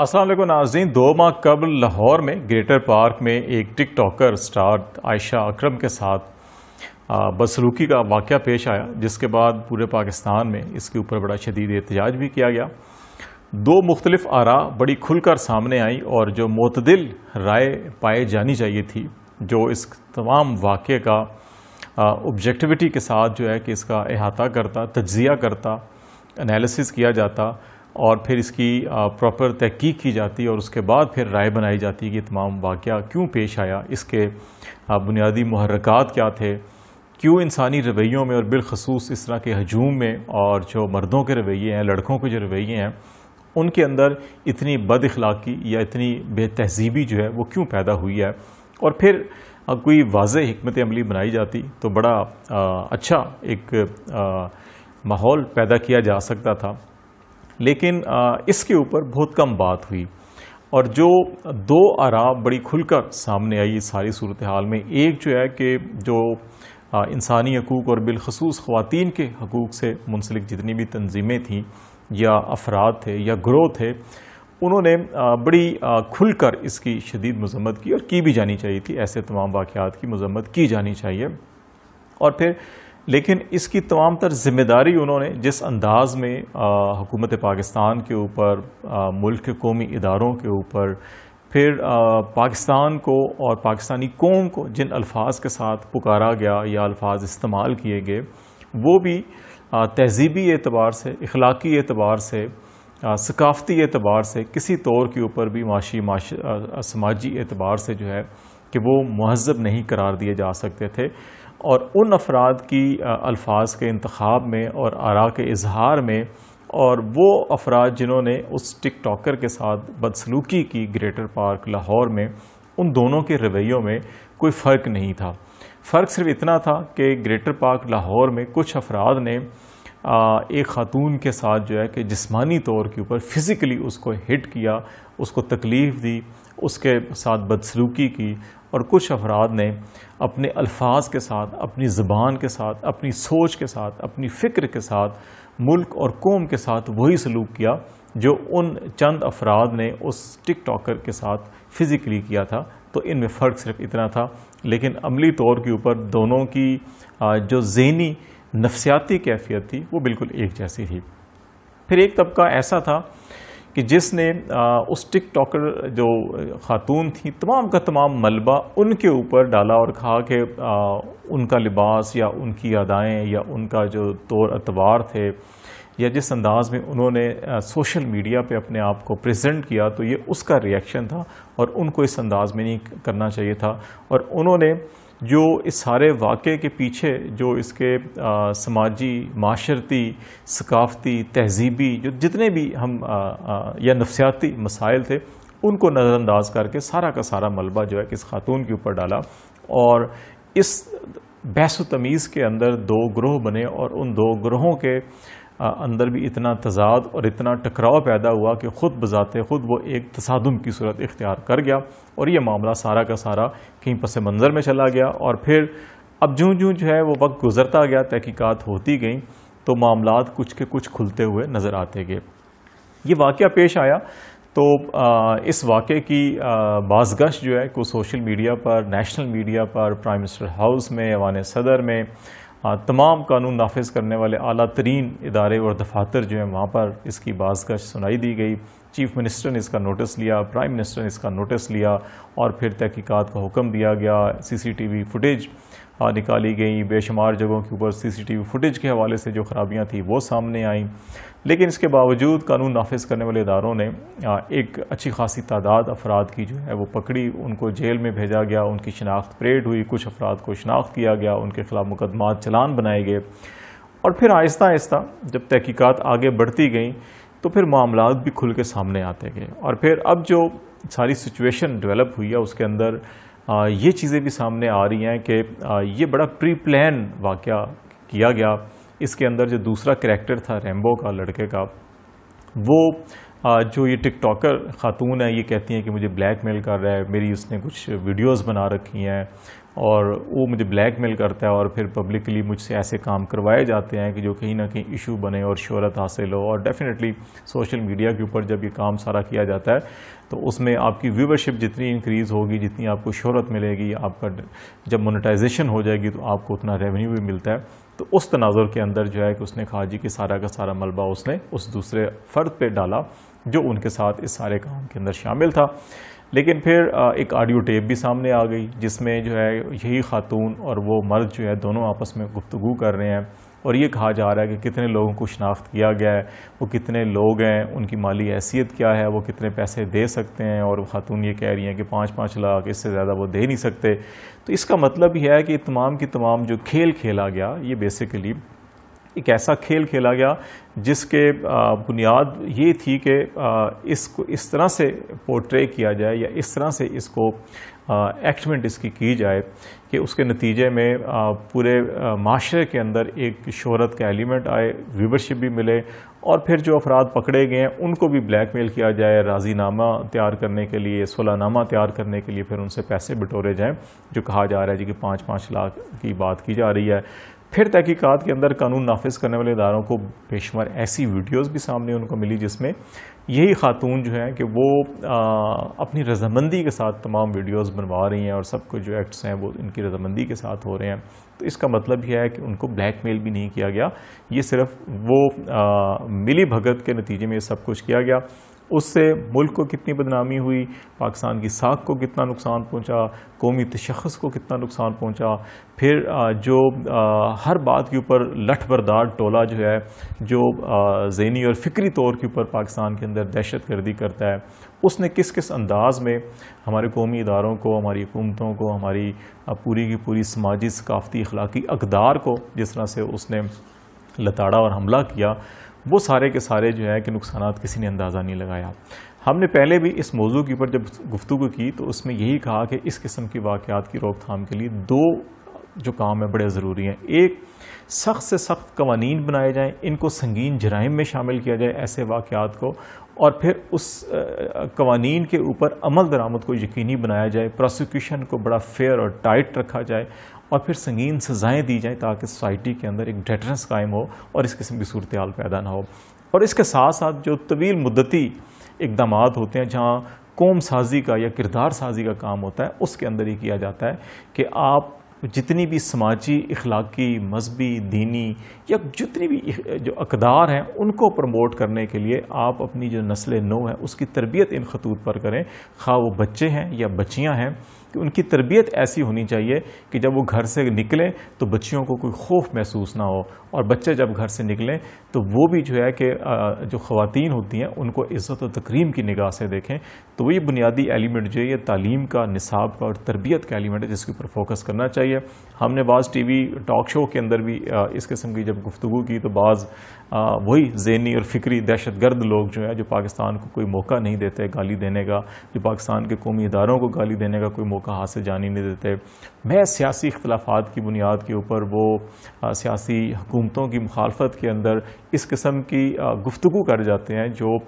असलम नाजीन दो माह कबल लाहौर में ग्रेटर पार्क में एक tiktoker star Ayesha Akram के साथ बसलूकी का वाक़ पेश आया जिसके बाद पूरे पाकिस्तान में इसके ऊपर बड़ा शदीद एहतजाज भी किया गया दो मुख्तलिफ आरा बड़ी खुलकर सामने आई और जो मतदिल राय पाए जानी चाहिए थी जो इस तमाम वाक़े का ऑब्जेक्टिविटी के साथ जो है कि इसका अहाता करता तज्ज़िया करता एनालिसिस किया जाता और फिर इसकी प्रॉपर तहकीक की जाती है और उसके बाद फिर राय बनाई जाती है कि तमाम वाक़ क्यों पेश आया इसके बुनियादी महरक़ात क्या थे क्यों इंसानी रवैयों में और बिलखसूस इस तरह के हजूम में और जो मर्दों के रवैये हैं लड़कों के जो रवैये हैं उनके अंदर इतनी बद अखलाक़ी या इतनी बेतहजीबी जो है वो क्यों पैदा हुई है और फिर कोई वाज हमत अमली बनाई जाती तो बड़ा आ, अच्छा एक माहौल पैदा किया जा सकता था लेकिन इसके ऊपर बहुत कम बात हुई और जो दो आरा बड़ी खुलकर सामने आई इस सारी सूरत हाल में एक जो है कि जो इंसानी हकूक़ और बिलखसूस ख़वान के हकूक़ से मुंसलिक जितनी भी तनजीमें थीं या अफराद थे या ग्रोह थे उन्होंने बड़ी खुलकर इसकी शदीद मजम्मत की और की भी जानी चाहिए थी ऐसे तमाम वाक़ात की मजम्मत की जानी चाहिए और फिर लेकिन इसकी तमाम तर जिम्मेदारी उन्होंने जिस अंदाज में हुकूमत पाकिस्तान के ऊपर मुल्क के कौमी इदारों के ऊपर फिर आ, पाकिस्तान को और पाकिस्तानी कौम को जिन अल्फाज के साथ पुकारा गया या अल्फाज इस्तेमाल किए गए वो भी तहजीबी एतबार से अखलाकी एतबार से सकाफ़ती एतबार से किसी तौर के ऊपर भी माशी समाजी एतबार से जो है कि वो महजब नहीं करार दिए जा सकते थे और उन अफराद की अल्फाज के इंतखब में और आरा के इजहार में और वो अफराद जिन्होंने उस टिक टॉकर के साथ बदसलूकी की ग्रेटर पार्क लाहौर में उन दोनों के रवैयों में कोई फ़र्क नहीं था फ़र्क सिर्फ इतना था कि ग्रेटर पार्क लाहौर में कुछ अफराद ने एक ख़ातून के साथ जो है कि जिस्मानी तौर के ऊपर फ़िज़िकली उसको हिट किया उसको तकलीफ़ दी उसके साथ बदसलूकी की और कुछ अफराद ने अपने अल्फाज के साथ अपनी ज़बान के साथ अपनी सोच के साथ अपनी फ़िक्र के साथ मुल्क और कौम के साथ वही सलूक किया जो उन चंद अफराद ने उस टिक टॉकर के साथ फ़िज़िकली किया था तो इन में फ़र्क सिर्फ इतना था लेकिन अमली तौर के ऊपर दोनों की जो जहनी नफसियाती कैफियत थी वो बिल्कुल एक जैसी थी फिर एक तबका ऐसा था कि जिसने उस टिक टॉकर जो खातून थी तमाम का तमाम मलबा उनके ऊपर डाला और कहा कि उनका लिबास या उनकी अदाएँ या उनका जो तौर अतवार थे या जिस अंदाज में उन्होंने सोशल मीडिया पे अपने आप को प्रेजेंट किया तो ये उसका रिएक्शन था और उनको इस अंदाज में नहीं करना चाहिए था और उन्होंने जो इस सारे वाक़े के पीछे जो इसके समाजी माशरती सकाफ़ती तहजीबी जो जितने भी हम आ, आ, या नफसियाती मसाइल थे उनको नज़रअंदाज करके सारा का सारा मलबा जो है कि इस खातून के ऊपर डाला और इस बहस तमीज़ के अंदर दो ग्रोह बने और उन दो ग्रोहों के अंदर भी इतना तजाद और इतना टकराव पैदा हुआ कि ख़ुद बजाते ख़ुद वो एक तसादम की सूरत इख्तियार कर गया और ये मामला सारा का सारा कहीं पस मंज़र में चला गया और फिर अब जूँ जूँ जो है वो वक्त गुजरता गया तहकीक़ात होती गई तो मामला कुछ के कुछ खुलते हुए नज़र आते गए ये वाक़ पेश आया तो आ, इस वाक़े की बाजगश जो है को सोशल मीडिया पर नेशनल मीडिया पर प्राइम मिनिस्टर हाउस में अवान सदर में हाँ, तमाम कानून नाफिज करने वाले अली तरीन इदारे और दफातर जो हैं वहाँ पर इसकी बाजगश सुनाई दी गई चीफ़ मिनिस्टर ने इसका नोटिस लिया प्राइम मिनिस्टर ने इसका नोटिस लिया और फिर तहकीकात का हुक्म दिया गया C C T V footage निकाली गई बेशुमार जगहों के ऊपर सीसीटीवी फुटेज के हवाले से जो खराबियाँ थी वो सामने आईं लेकिन इसके बावजूद कानून नाफिज करने वाले इदारों ने एक अच्छी खासी तादाद अफराद की जो है वो पकड़ी उनको जेल में भेजा गया उनकी शनाख्त परेड हुई कुछ अफराद को शनाख्त किया गया उनके खिलाफ मुकदमा चलान बनाए गए और फिर आहिस्ता आहिस्ता जब तहकीक़त आगे बढ़ती गई तो फिर मामला भी खुल के सामने आते गए और फिर अब जो सारी सिचुएशन डेवलप हुई है उसके अंदर ये चीज़ें भी सामने आ रही हैं कि ये बड़ा प्री प्लान वाक़ किया गया इसके अंदर जो दूसरा करेक्टर था रेम्बो का लड़के का वो जो ये टिकटॉकर ख़ातून है ये कहती हैं कि मुझे ब्लैक मेल कर रहा है मेरी उसने कुछ वीडियोस बना रखी हैं और वो मुझे ब्लैक मेल करता है और फिर पब्लिकली मुझसे ऐसे काम करवाए जाते हैं कि जो कहीं ना कहीं इशू बने और शहरत हासिल हो और डेफिनेटली सोशल मीडिया के ऊपर जब ये काम सारा किया जाता है तो उसमें आपकी व्यूवरशिप जितनी इंक्रीज़ होगी जितनी आपको शहरत मिलेगी आपका जब मोनेटाइजेशन हो जाएगी तो आपको उतना रेवेन्यू भी मिलता है तो उस तनाजर के अंदर जो है कि उसने जी कि सारा का सारा मलबा उसने उस दूसरे फ़र्द पर डाला जो उनके साथ इस सारे काम के अंदर शामिल था लेकिन फिर एक ऑडियो टेप भी सामने आ गई जिसमें जो है यही खातून और वो मर्द जो है दोनों आपस में गुफ्तु कर रहे हैं और ये कहा जा रहा है कि कितने लोगों को शनाख्त किया गया है वो कितने लोग हैं उनकी माली हैसियत क्या है वो कितने पैसे दे सकते हैं और खातून ये कह रही हैं कि पाँच पाँच लाख इससे ज़्यादा वो दे नहीं सकते तो इसका मतलब यह है कि तमाम की तमाम जो खेल खेला गया ये बेसिकली एक ऐसा खेल खेला गया जिसके बुनियाद ये थी कि इसको इस तरह से पोर्ट्रे किया जाए या इस तरह से इसको एक्टमेंट इसकी की जाए कि उसके नतीजे में पूरे माशरे के अंदर एक शहरत का एलिमेंट आए व्यूवरशिप भी मिले और फिर जो अफराद पकड़े गए हैं उनको भी ब्लैकमेल किया जाए राजीनामा तैयार करने के लिए सोलानामा तैयार करने के लिए फिर उनसे पैसे बटोरे जाएँ जो कहा जा रहा है जी कि पाँच पाँच लाख की बात की जा रही है फिर तहकीकत के अंदर कानून नाफिज करने वाले इदारों को बेशुमार ऐसी वीडियोज़ भी सामने उनको मिली जिसमें यही खातून जो है कि वो आ, अपनी रजामंदी के साथ तमाम वीडियोज़ बनवा रही हैं और सब कुछ जो एक्ट्स हैं वो इनकी रजामंदी के साथ हो रहे हैं तो इसका मतलब यह है कि उनको ब्लैक मेल भी नहीं किया गया ये सिर्फ वो आ, मिली भगत के नतीजे में सब कुछ किया गया उससे मुल्क को कितनी बदनामी हुई पाकिस्तान की साख को कितना नुकसान पहुँचा कौमी तशखस को कितना नुकसान पहुँचा फिर जो हर बात के ऊपर लठ बरदार टोला जो है जो जहनी और फ़िक्री तौर के ऊपर पाकिस्तान के अंदर दहशत गर्दी करता है उसने किस किस अंदाज़ में हमारे कौमी इदारों को हमारी हुकूमतों को हमारी पूरी की पूरी समाजी सकाफ़ती अखलाकी अकदार को जिस तरह से उसने लताड़ा और हमला किया वो सारे के सारे जो है कि नुकसान किसी ने अंदाज़ा नहीं लगाया हमने पहले भी इस मौजू के ऊपर जब गुफ्तु की तो उसमें यही कहा कि इस किस्म की वाक़ात की रोकथाम के लिए दो जो काम है बड़े ज़रूरी हैं एक सख्त से सख्त कवानीन बनाए जाएं इनको संगीन जराइम में शामिल किया जाए ऐसे वाक़ात को और फिर उस कवानीन के ऊपर अमल दरामद को यकीनी बनाया जाए प्रोसिक्यूशन को बड़ा फेयर और टाइट रखा जाए और फिर संगीन सज़ाएँ दी जाएँ ताकि सोसाइटी के अंदर एक डेटरेंस कायम हो और इस किस्म की सूरत हाल पैदा ना हो और इसके साथ साथ जो तवील मुद्दती इकदाम होते हैं जहाँ कौम साजी का या किरदार साजी का काम होता है उसके अंदर ही किया जाता है कि आप जितनी भी समाजी इखलाकी मजहबी दीनी या जितनी भी जो अकदार हैं उनको प्रमोट करने के लिए आप अपनी जो नस्ल नो है उसकी तरबियत इन खतूत पर करें खा वो बच्चे हैं या बच्चियाँ हैं उनकी तरबियत ऐसी होनी चाहिए कि जब वो घर से निकलें तो बच्चियों को कोई खौफ महसूस ना हो और बच्चे जब घर से निकलें तो वो भी जो है कि जो ख़वातीन होती हैं उनको इज़्ज़त और तकरीम की निगाह से देखें तो ये बुनियादी एलिमेंट जो है ये तालीम का निसाब का और तरबियत का एलिमेंट है जिसके ऊपर फोकस करना चाहिए हमने बाज़ टी वी टॉक शो के अंदर भी इस किस्म की जब गुफ्तु की तो बाज़ वही जहनी और फ़िक्री दहशत गर्द लोग जो है जो पाकिस्तान को कोई मौका नहीं देते गाली देने का जो पाकिस्तान के कौमी इदारों को गाली देने का कोई का हाथ से जाने नहीं देते मैं सियासी अख्तलाफा की बुनियाद के ऊपर वो सियासी हुकूमतों की मुखालफत के अंदर इस किस्म की गुफ्तु कर जाते हैं जो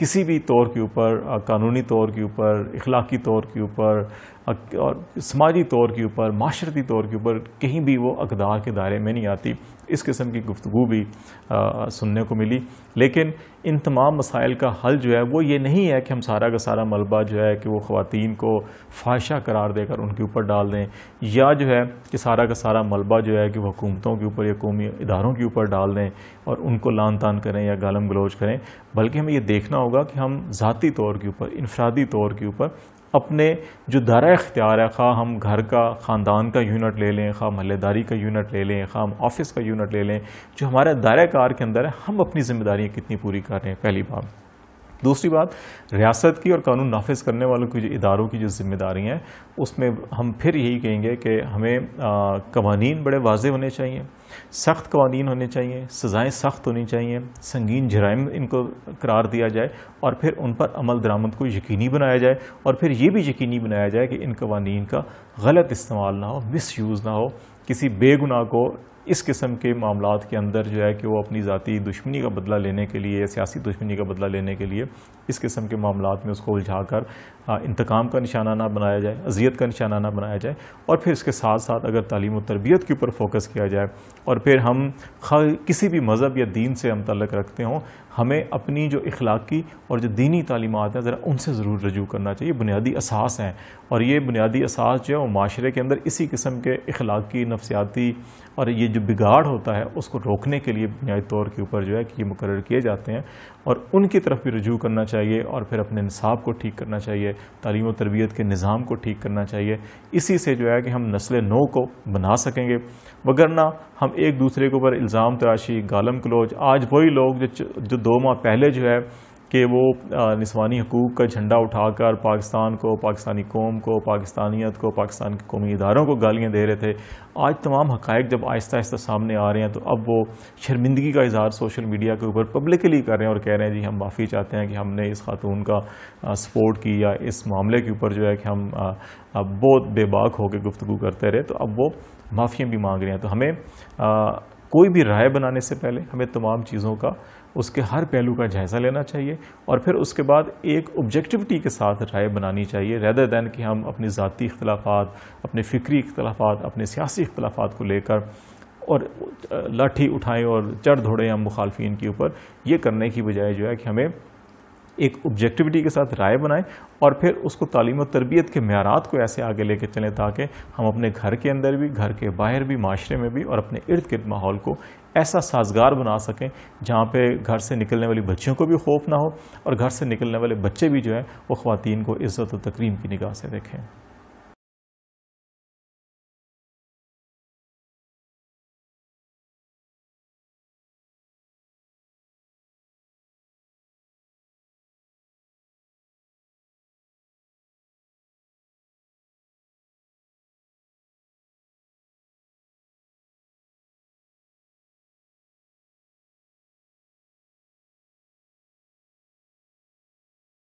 किसी भी तौर के ऊपर कानूनी तौर के ऊपर इखलाकी तौर के ऊपर और समाजी तौर के ऊपर माशरती तौर के ऊपर कहीं भी वो अकदार के दायरे में नहीं आती इस किस्म की गुफ्तु भी आ, सुनने को मिली लेकिन इन तमाम मसाइल का हल जो है वो ये नहीं है कि हम सारा का सारा मलबा जो है कि वो ख़वान को फाशा करार देकर उनके ऊपर डाल दें या जो है कि सारा का सारा मलबा जो है कि वह हुकूमतों के ऊपर या कौमी इदारों के ऊपर डाल दें और उनको लान तान करें या गालम गलोच करें बल्कि हमें यह देखना होगा कि हम ज़ाती तौर के ऊपर इनफरादी तौर के ऊपर अपने जो दायरा इख्तियार है खा हम घर का ख़ानदान का यूनिट ले लें खा महल्लेदारी का यूनिट ले लें खा हम ऑफिस का यूनिट ले लें जो हमारे दायरा कार के अंदर है हम अपनी ज़िम्मेदारियाँ कितनी पूरी कर रहे हैं पहली बात दूसरी बात रियासत की और कानून नाफिज करने वालों की जो इदारों की जो जिम्मेदारी हैं उसमें हम फिर यही कहेंगे कि हमें कवानीन बड़े वाजे होने चाहिए सख्त कवानीन होने चाहिए सज़ाएँ सख्त होनी चाहिए संगीन जराइम इनको करार दिया जाए और फिर उन पर अमल दरामद को यकीनी बनाया जाए और फिर ये भी यकीनी बनाया जाए कि इन कवानीन का गलत इस्तेमाल ना हो मिस यूज़ ना हो किसी बेगुनाह को इस किस्म के मामला के अंदर जो है कि वो अपनी ज़ाती दुश्मनी का बदला लेने के लिए सियासी दुश्मनी का बदला लेने के लिए इस किस्म के मामला में उसको उलझा कर इंतकाम का निशाना ना बनाया जाए अजियत का निशाना ना बनाया जाए और फिर इसके साथ साथ अगर तालीम और तरबियत के ऊपर फोकस किया जाए और फिर हम किसी भी मज़हब या दीन से हम तलक रखते हों हमें अपनी जो इखलाकी और जो दीनी तालीमत हैं ज़रा उनसे ज़रूर रजू करना चाहिए बुनियादी असास हैं और ये बुनियादी असास जो है वो माशरे के अंदर इसी किस्म के अखलाकी नफसियाती और ये जो बिगाड़ होता है उसको रोकने के लिए बुनियादी तौर के ऊपर जो है कि ये मुकर किए जाते हैं और उनकी तरफ भी रजू करना चाहिए और फिर अपने नसाब को ठीक करना चाहिए तालीम और तरबियत के निज़ाम को ठीक करना चाहिए इसी से जो है कि हम नस्ल नो को बना सकेंगे वगरना हम एक दूसरे के ऊपर इल्ज़ाम तराशी गालम क्लोज आज वही लोग जो जो दो माह पहले जो है कि वो निस्वानी हकूक़ का झंडा उठाकर पाकिस्तान को पाकिस्तानी कौम को पाकिस्तानियत को पाकिस्तान के कौमी इदारों को गालियाँ दे रहे थे आज तमाम हक़ जब आहिस्ता आहिस्ता सामने आ रहे हैं तो अब वो शर्मिंदगी का इजहार सोशल मीडिया के ऊपर पब्लिकली कर रहे हैं और कह रहे हैं जी हम माफ़ी चाहते हैं कि हमने इस खातून का सपोर्ट की या इस मामले के ऊपर जो है कि हम बहुत बेबाक होकर गुफ्तु करते रहे तो अब वो माफ़ियाँ भी मांग रहे हैं तो हमें आ, कोई भी राय बनाने से पहले हमें तमाम चीज़ों का उसके हर पहलू का जायज़ा लेना चाहिए और फिर उसके बाद एक ऑब्जेक्टिविटी के साथ राय बनानी चाहिए रैदर दैन कि हम अपने ज़ाती इख्लाफा अपने फ़िक्री इख्लाफा अपने सियासी इख्लाफा को लेकर और लाठी उठाएं और चढ़ धोड़ें हम मुखालफी के ऊपर ये करने की बजाय जो है कि हमें एक ऑब्जेक्टिविटी के साथ राय बनाएं और फिर उसको तालीम और तरबियत के मैारात को ऐसे आगे लेके चलें ताकि हम अपने घर के अंदर भी घर के बाहर भी माशरे में भी और अपने इर्द गिर्द माहौल को ऐसा साजगार बना सकें जहाँ पे घर से निकलने वाली बच्चियों को भी खौफ ना हो और घर से निकलने वाले बच्चे भी जो है वो ख़वान को इज़्ज़त और तकरीम की निगाह से देखें